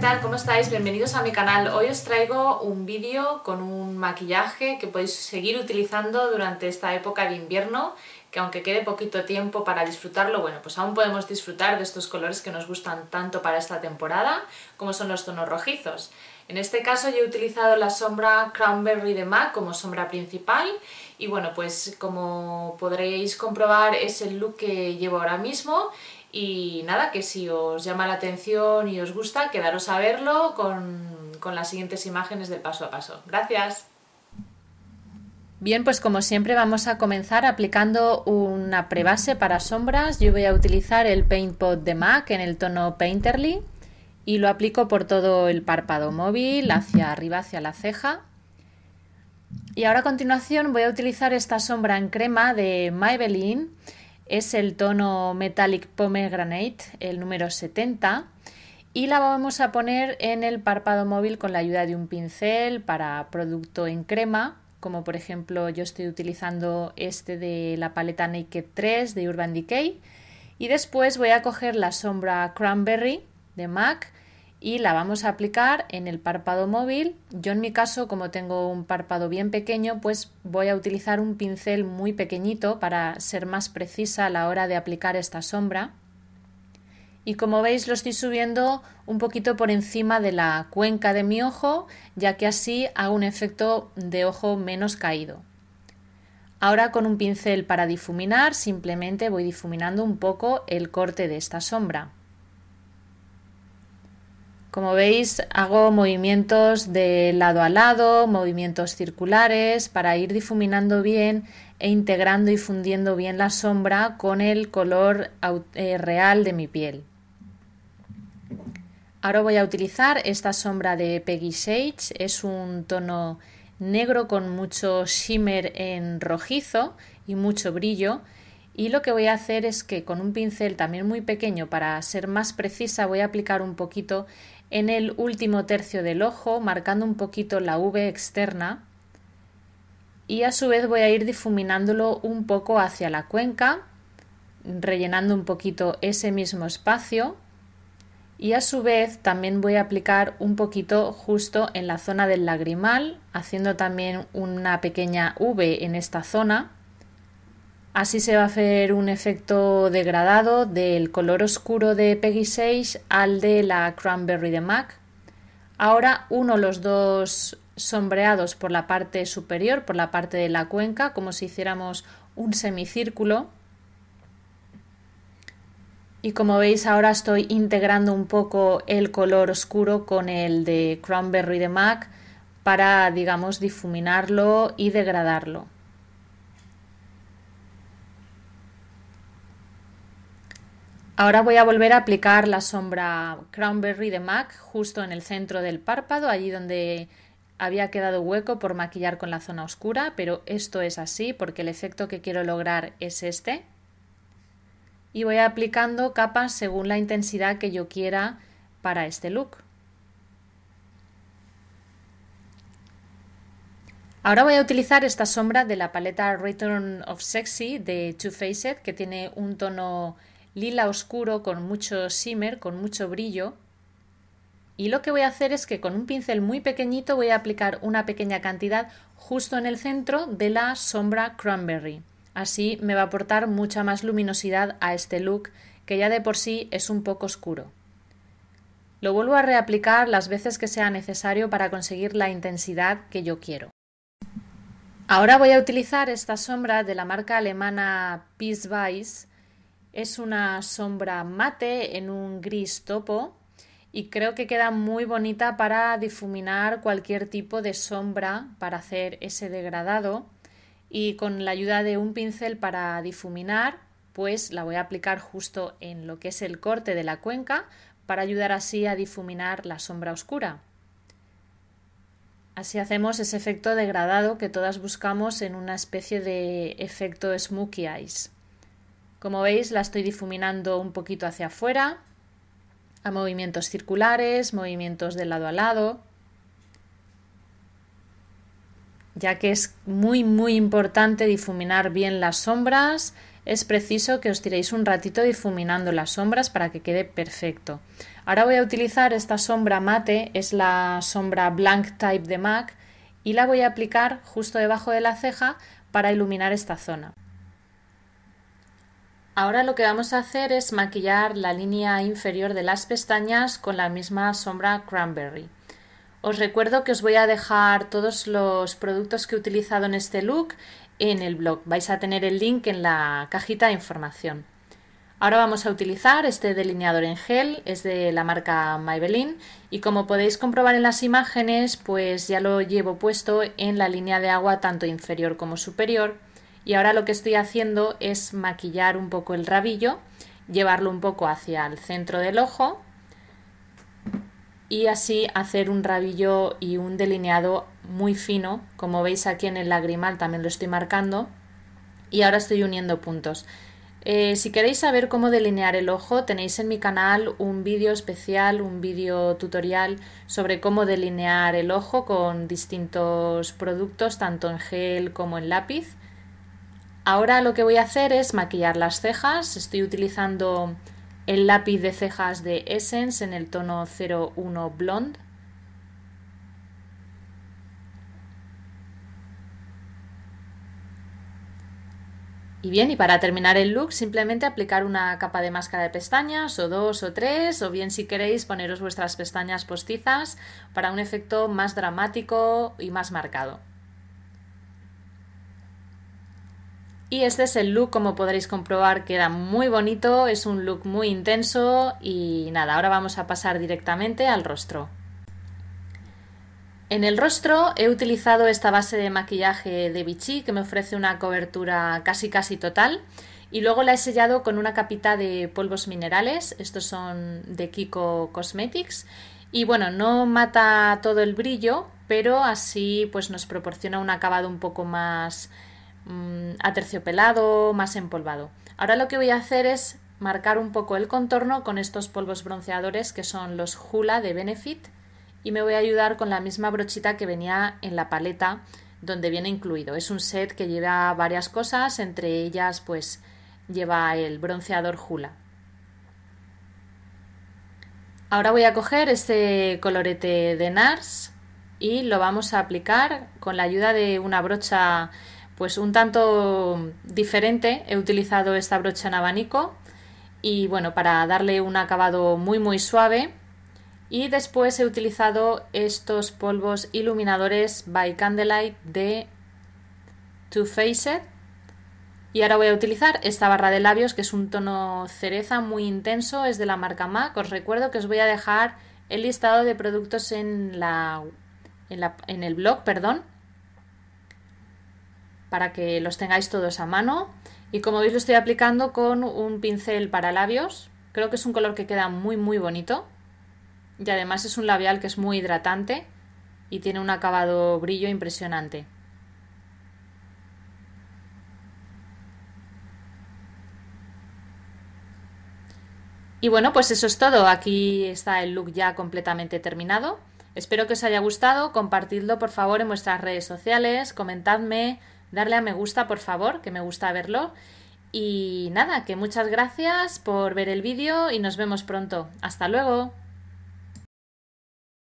tal? ¿Cómo estáis? Bienvenidos a mi canal. Hoy os traigo un vídeo con un maquillaje que podéis seguir utilizando durante esta época de invierno, que aunque quede poquito tiempo para disfrutarlo, bueno, pues aún podemos disfrutar de estos colores que nos gustan tanto para esta temporada, como son los tonos rojizos. En este caso yo he utilizado la sombra Cranberry de MAC como sombra principal y bueno, pues como podréis comprobar es el look que llevo ahora mismo y nada, que si os llama la atención y os gusta, quedaros a verlo con, las siguientes imágenes del paso a paso. Gracias. Bien, pues como siempre vamos a comenzar aplicando una prebase para sombras. Yo voy a utilizar el Paint Pot de MAC en el tono Painterly y lo aplico por todo el párpado móvil, hacia arriba, hacia la ceja. Y ahora a continuación voy a utilizar esta sombra en crema de Maybelline es el tono Metallic Pomegranate, el número 70, y la vamos a poner en el párpado móvil con la ayuda de un pincel para producto en crema, como por ejemplo yo estoy utilizando este de la paleta Naked 3 de Urban Decay, y después voy a coger la sombra Cranberry de MAC y la vamos a aplicar en el párpado móvil. Yo en mi caso, como tengo un párpado bien pequeño, pues voy a utilizar un pincel muy pequeñito para ser más precisa a la hora de aplicar esta sombra. Y como veis lo estoy subiendo un poquito por encima de la cuenca de mi ojo, ya que así hago un efecto de ojo menos caído. Ahora con un pincel para difuminar simplemente voy difuminando un poco el corte de esta sombra. Como veis, hago movimientos de lado a lado, movimientos circulares para ir difuminando bien e integrando y fundiendo bien la sombra con el color eh, real de mi piel. Ahora voy a utilizar esta sombra de Peggy Sage, es un tono negro con mucho shimmer en rojizo y mucho brillo. Y lo que voy a hacer es que con un pincel también muy pequeño para ser más precisa voy a aplicar un poquito en el último tercio del ojo, marcando un poquito la V externa. Y a su vez voy a ir difuminándolo un poco hacia la cuenca, rellenando un poquito ese mismo espacio. Y a su vez también voy a aplicar un poquito justo en la zona del lagrimal, haciendo también una pequeña V en esta zona. Así se va a hacer un efecto degradado del color oscuro de Peggy 6 al de la Cranberry de MAC. Ahora uno los dos sombreados por la parte superior, por la parte de la cuenca, como si hiciéramos un semicírculo. Y como veis ahora estoy integrando un poco el color oscuro con el de Cranberry de MAC para, digamos, difuminarlo y degradarlo. Ahora voy a volver a aplicar la sombra Cranberry de MAC justo en el centro del párpado, allí donde había quedado hueco por maquillar con la zona oscura, pero esto es así porque el efecto que quiero lograr es este. Y voy aplicando capas según la intensidad que yo quiera para este look. Ahora voy a utilizar esta sombra de la paleta Return of Sexy de Too Faced que tiene un tono lila oscuro con mucho shimmer, con mucho brillo. Y lo que voy a hacer es que con un pincel muy pequeñito voy a aplicar una pequeña cantidad justo en el centro de la sombra Cranberry. Así me va a aportar mucha más luminosidad a este look que ya de por sí es un poco oscuro. Lo vuelvo a reaplicar las veces que sea necesario para conseguir la intensidad que yo quiero. Ahora voy a utilizar esta sombra de la marca alemana Peace Vice es una sombra mate en un gris topo y creo que queda muy bonita para difuminar cualquier tipo de sombra para hacer ese degradado y con la ayuda de un pincel para difuminar pues la voy a aplicar justo en lo que es el corte de la cuenca para ayudar así a difuminar la sombra oscura. Así hacemos ese efecto degradado que todas buscamos en una especie de efecto smokey eyes. Como veis la estoy difuminando un poquito hacia afuera, a movimientos circulares, movimientos de lado a lado, ya que es muy muy importante difuminar bien las sombras, es preciso que os tiréis un ratito difuminando las sombras para que quede perfecto. Ahora voy a utilizar esta sombra mate, es la sombra Blank Type de MAC, y la voy a aplicar justo debajo de la ceja para iluminar esta zona. Ahora lo que vamos a hacer es maquillar la línea inferior de las pestañas con la misma sombra Cranberry. Os recuerdo que os voy a dejar todos los productos que he utilizado en este look en el blog. Vais a tener el link en la cajita de información. Ahora vamos a utilizar este delineador en gel, es de la marca Maybelline y como podéis comprobar en las imágenes pues ya lo llevo puesto en la línea de agua tanto inferior como superior y ahora lo que estoy haciendo es maquillar un poco el rabillo, llevarlo un poco hacia el centro del ojo y así hacer un rabillo y un delineado muy fino. Como veis aquí en el lagrimal también lo estoy marcando y ahora estoy uniendo puntos. Eh, si queréis saber cómo delinear el ojo, tenéis en mi canal un vídeo especial, un vídeo tutorial sobre cómo delinear el ojo con distintos productos, tanto en gel como en lápiz. Ahora lo que voy a hacer es maquillar las cejas. Estoy utilizando el lápiz de cejas de Essence en el tono 01 Blonde. Y bien, y para terminar el look, simplemente aplicar una capa de máscara de pestañas, o dos o tres, o bien si queréis poneros vuestras pestañas postizas para un efecto más dramático y más marcado. Y este es el look, como podréis comprobar, queda muy bonito, es un look muy intenso y nada, ahora vamos a pasar directamente al rostro. En el rostro he utilizado esta base de maquillaje de Vichy que me ofrece una cobertura casi casi total y luego la he sellado con una capita de polvos minerales, estos son de Kiko Cosmetics y bueno, no mata todo el brillo, pero así pues nos proporciona un acabado un poco más a mm, aterciopelado, más empolvado. Ahora lo que voy a hacer es marcar un poco el contorno con estos polvos bronceadores que son los Hula de Benefit y me voy a ayudar con la misma brochita que venía en la paleta donde viene incluido. Es un set que lleva varias cosas, entre ellas pues lleva el bronceador Hula. Ahora voy a coger este colorete de NARS y lo vamos a aplicar con la ayuda de una brocha pues un tanto diferente he utilizado esta brocha en abanico y bueno para darle un acabado muy muy suave y después he utilizado estos polvos iluminadores by Candlelight de Too Faced y ahora voy a utilizar esta barra de labios que es un tono cereza muy intenso, es de la marca MAC. Os recuerdo que os voy a dejar el listado de productos en, en, la, en el blog, perdón, para que los tengáis todos a mano. Y como veis lo estoy aplicando con un pincel para labios. Creo que es un color que queda muy muy bonito. Y además es un labial que es muy hidratante y tiene un acabado brillo impresionante. Y bueno, pues eso es todo. Aquí está el look ya completamente terminado. Espero que os haya gustado. Compartidlo por favor en vuestras redes sociales, comentadme, darle a me gusta, por favor, que me gusta verlo. Y nada, que muchas gracias por ver el vídeo y nos vemos pronto. Hasta luego.